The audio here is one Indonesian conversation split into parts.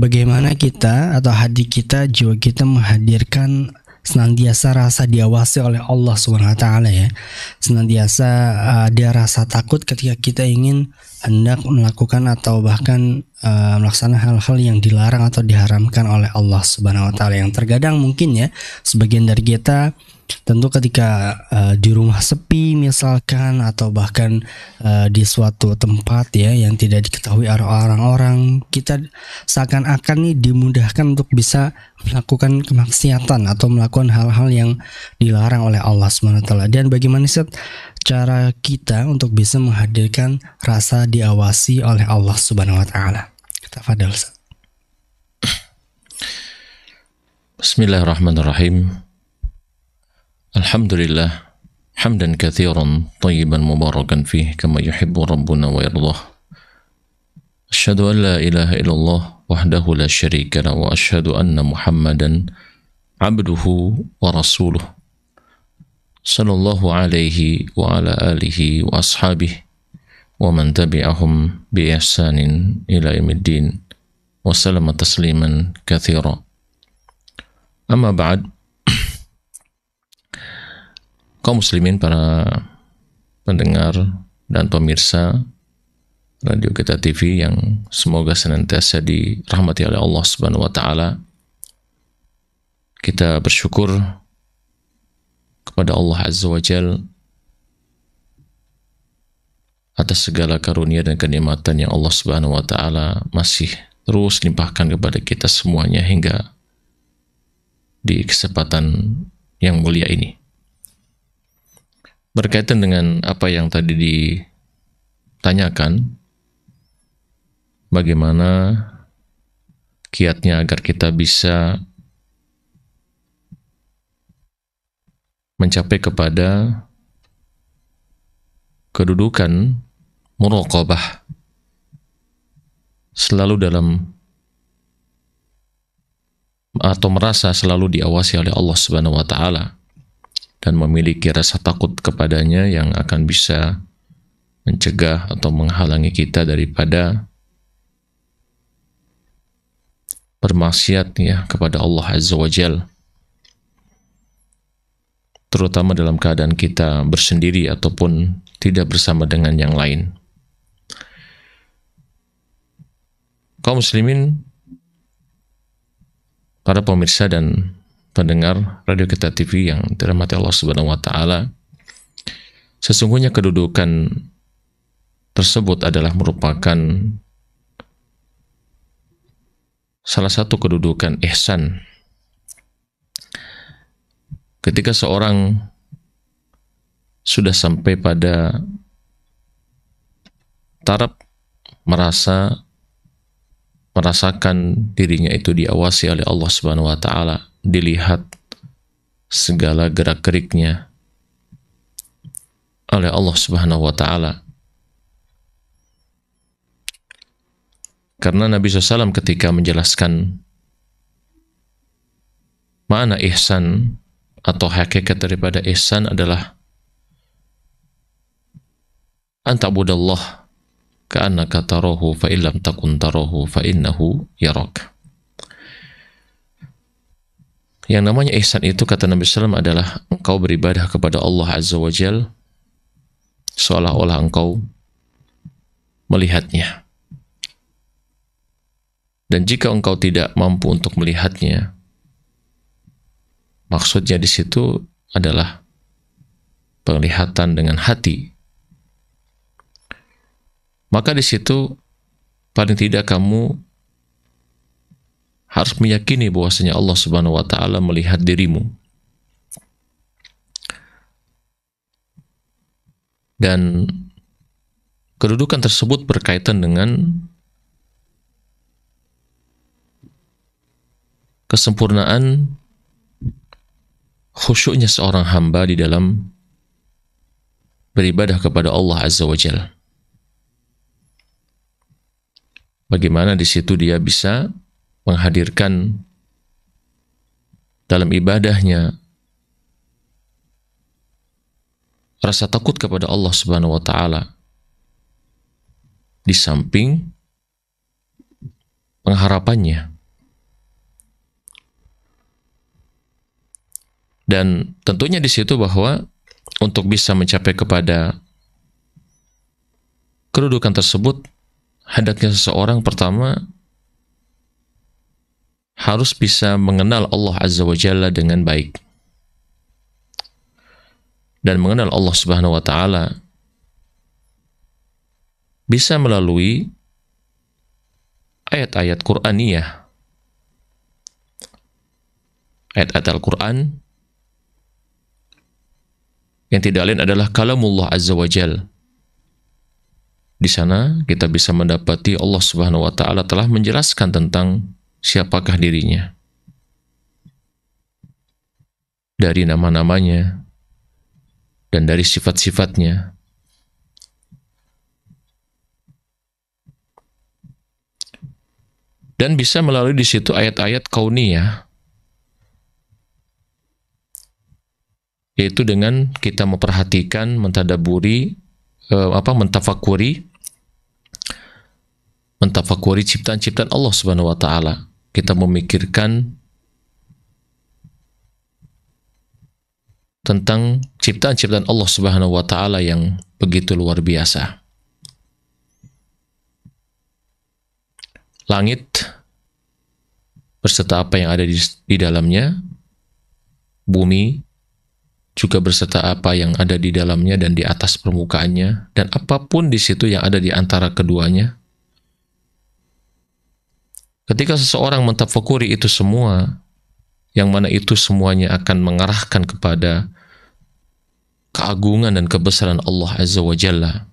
bagaimana kita atau hati kita, jiwa kita menghadirkan senantiasa rasa diawasi oleh Allah Subhanahu ya. Senantiasa ada uh, rasa takut ketika kita ingin hendak melakukan atau bahkan uh, melaksanakan hal-hal yang dilarang atau diharamkan oleh Allah Subhanahu yang terkadang mungkin ya sebagian dari kita tentu ketika uh, di rumah sepi misalkan atau bahkan uh, di suatu tempat ya yang tidak diketahui orang-orang kita seakan-akan nih dimudahkan untuk bisa melakukan kemaksiatan atau melakukan hal-hal yang dilarang oleh Allah SWT dan bagaimana set cara kita untuk bisa menghadirkan rasa diawasi oleh Allah Subhanahu wa taala. Kita fadal. Bismillahirrahmanirrahim. الحمد لله حمدا كثيرا طيبا مباركا فيه كما يحب ربنا ويرضاه أشهد أن لا إله إلا الله وحده لا شريك له وأشهد أن محمدا عبده ورسوله صلى الله عليه وعلى آله وأصحابه ومن تبعهم بإحسان إلى يوم الدين وسلم تسليما كثيرا أما بعد kaum muslimin para pendengar dan pemirsa Radio Kita TV yang semoga senantiasa dirahmati oleh Allah Subhanahu wa taala. Kita bersyukur kepada Allah Azza wa Jal atas segala karunia dan kenikmatan yang Allah Subhanahu wa taala masih terus limpahkan kepada kita semuanya hingga di kesempatan yang mulia ini berkaitan dengan apa yang tadi ditanyakan bagaimana kiatnya agar kita bisa mencapai kepada kedudukan muraqabah selalu dalam atau merasa selalu diawasi oleh Allah Subhanahu wa taala dan memiliki rasa takut kepadanya yang akan bisa mencegah atau menghalangi kita daripada bermaksiat ya kepada Allah Azza wa Jal terutama dalam keadaan kita bersendiri ataupun tidak bersama dengan yang lain kaum muslimin para pemirsa dan pendengar Radio Kita TV yang dirahmati Allah Subhanahu wa taala. Sesungguhnya kedudukan tersebut adalah merupakan salah satu kedudukan ihsan. Ketika seorang sudah sampai pada taraf merasa merasakan dirinya itu diawasi oleh Allah Subhanahu wa taala dilihat segala gerak-geriknya oleh Allah Subhanahu wa taala. Karena Nabi SAW ketika menjelaskan mana ihsan atau hakikat daripada ihsan adalah antabudallah ka'annaka tarahu fa illam takun tarahu fa innahu yarak. Yang namanya ihsan itu kata Nabi SAW adalah engkau beribadah kepada Allah Azza wa Jal seolah-olah engkau melihatnya. Dan jika engkau tidak mampu untuk melihatnya, maksudnya di situ adalah penglihatan dengan hati. Maka di situ paling tidak kamu harus meyakini bahwasanya Allah Subhanahu wa taala melihat dirimu. Dan kedudukan tersebut berkaitan dengan kesempurnaan khusyuknya seorang hamba di dalam beribadah kepada Allah Azza wa Jalla. Bagaimana di situ dia bisa menghadirkan dalam ibadahnya rasa takut kepada Allah Subhanahu wa taala di samping pengharapannya dan tentunya di situ bahwa untuk bisa mencapai kepada kedudukan tersebut hendaknya seseorang pertama harus bisa mengenal Allah Azza wa Jalla dengan baik. Dan mengenal Allah Subhanahu wa taala bisa melalui ayat-ayat Qur'aniyah. Ayat-ayat Al-Qur'an yang tidak lain adalah kalamullah azza wa jalla di sana kita bisa mendapati Allah Subhanahu wa taala telah menjelaskan tentang siapakah dirinya. Dari nama-namanya dan dari sifat-sifatnya. Dan bisa melalui di situ ayat-ayat kauniyah yaitu dengan kita memperhatikan, mentadaburi, eh, apa mentafakuri mentafakuri ciptaan-ciptaan Allah Subhanahu wa taala kita memikirkan tentang ciptaan-ciptaan Allah Subhanahu wa taala yang begitu luar biasa. Langit berserta apa yang ada di, di dalamnya, bumi juga berserta apa yang ada di dalamnya dan di atas permukaannya dan apapun di situ yang ada di antara keduanya Ketika seseorang mentafakuri itu semua, yang mana itu semuanya akan mengarahkan kepada keagungan dan kebesaran Allah Azza wa Jalla.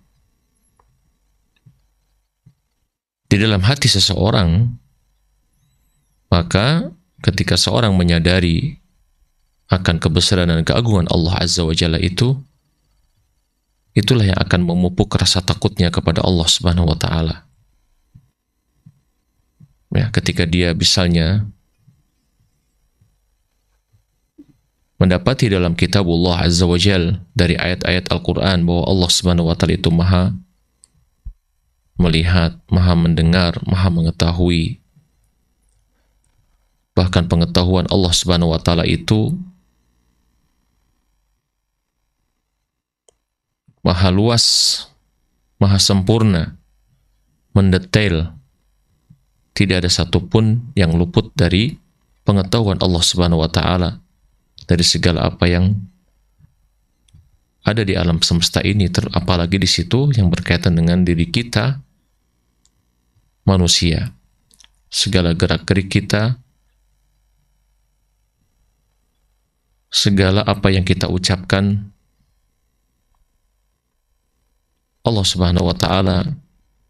Di dalam hati seseorang, maka ketika seorang menyadari akan kebesaran dan keagungan Allah Azza wa Jalla itu, itulah yang akan memupuk rasa takutnya kepada Allah Subhanahu wa taala ya ketika dia misalnya mendapati dalam kitab Allah Azza wa Jal dari ayat-ayat Al-Quran bahwa Allah Subhanahu wa Ta'ala itu maha melihat, maha mendengar, maha mengetahui. Bahkan pengetahuan Allah Subhanahu wa Ta'ala itu maha luas, maha sempurna, mendetail, tidak ada satupun yang luput dari pengetahuan Allah Subhanahu wa taala dari segala apa yang ada di alam semesta ini ter apalagi di situ yang berkaitan dengan diri kita manusia segala gerak-gerik kita segala apa yang kita ucapkan Allah Subhanahu wa taala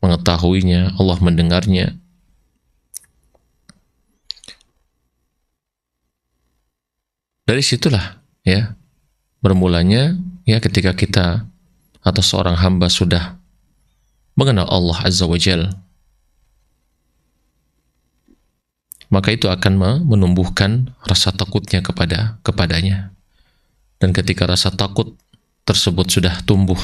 mengetahuinya, Allah mendengarnya. Dari situlah ya bermulanya ya ketika kita atau seorang hamba sudah mengenal Allah Azza wa Jal maka itu akan menumbuhkan rasa takutnya kepada kepadanya dan ketika rasa takut tersebut sudah tumbuh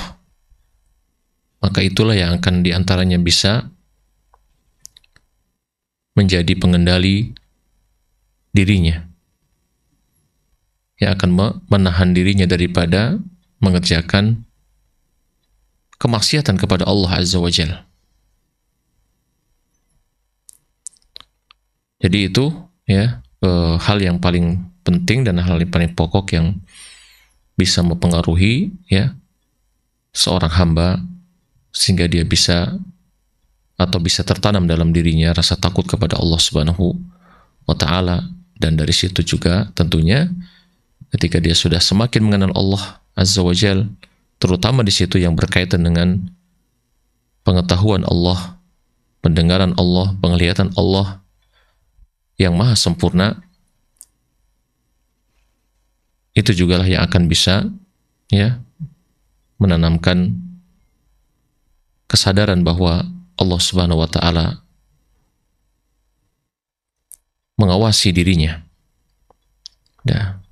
maka itulah yang akan diantaranya bisa menjadi pengendali dirinya yang akan menahan dirinya daripada mengerjakan kemaksiatan kepada Allah Azza wa Jalla. Jadi itu ya e, hal yang paling penting dan hal yang paling pokok yang bisa mempengaruhi ya seorang hamba sehingga dia bisa atau bisa tertanam dalam dirinya rasa takut kepada Allah Subhanahu wa taala dan dari situ juga tentunya ketika dia sudah semakin mengenal Allah Azza wa Jal, terutama di situ yang berkaitan dengan pengetahuan Allah, pendengaran Allah, penglihatan Allah yang maha sempurna, itu jugalah yang akan bisa ya menanamkan kesadaran bahwa Allah Subhanahu wa taala mengawasi dirinya. Nah,